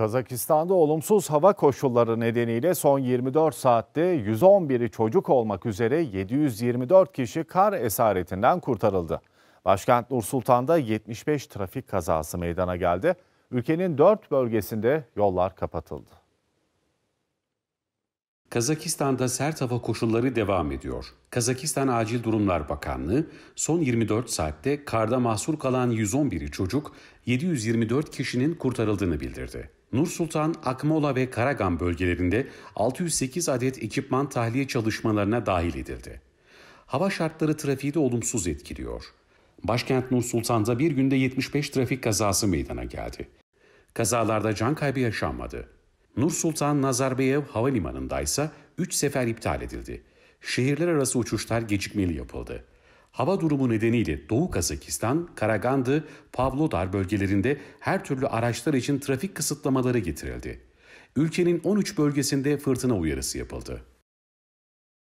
Kazakistan'da olumsuz hava koşulları nedeniyle son 24 saatte 111'i çocuk olmak üzere 724 kişi kar esaretinden kurtarıldı. Başkent Nur Sultan'da 75 trafik kazası meydana geldi. Ülkenin dört bölgesinde yollar kapatıldı. Kazakistan'da sert hava koşulları devam ediyor. Kazakistan Acil Durumlar Bakanlığı son 24 saatte karda mahsur kalan 111 çocuk 724 kişinin kurtarıldığını bildirdi. Nur Sultan, Akmola ve Karagan bölgelerinde 608 adet ekipman tahliye çalışmalarına dahil edildi. Hava şartları trafiği de olumsuz etkiliyor. Başkent Nur Sultan'da bir günde 75 trafik kazası meydana geldi. Kazalarda can kaybı yaşanmadı. Nur Sultan Nazarbayev Havalimanı'nda ise 3 sefer iptal edildi. Şehirler arası uçuşlar gecikmeli yapıldı. Hava durumu nedeniyle Doğu Kazakistan, Karagandı, Pavlodar bölgelerinde her türlü araçlar için trafik kısıtlamaları getirildi. Ülkenin 13 bölgesinde fırtına uyarısı yapıldı.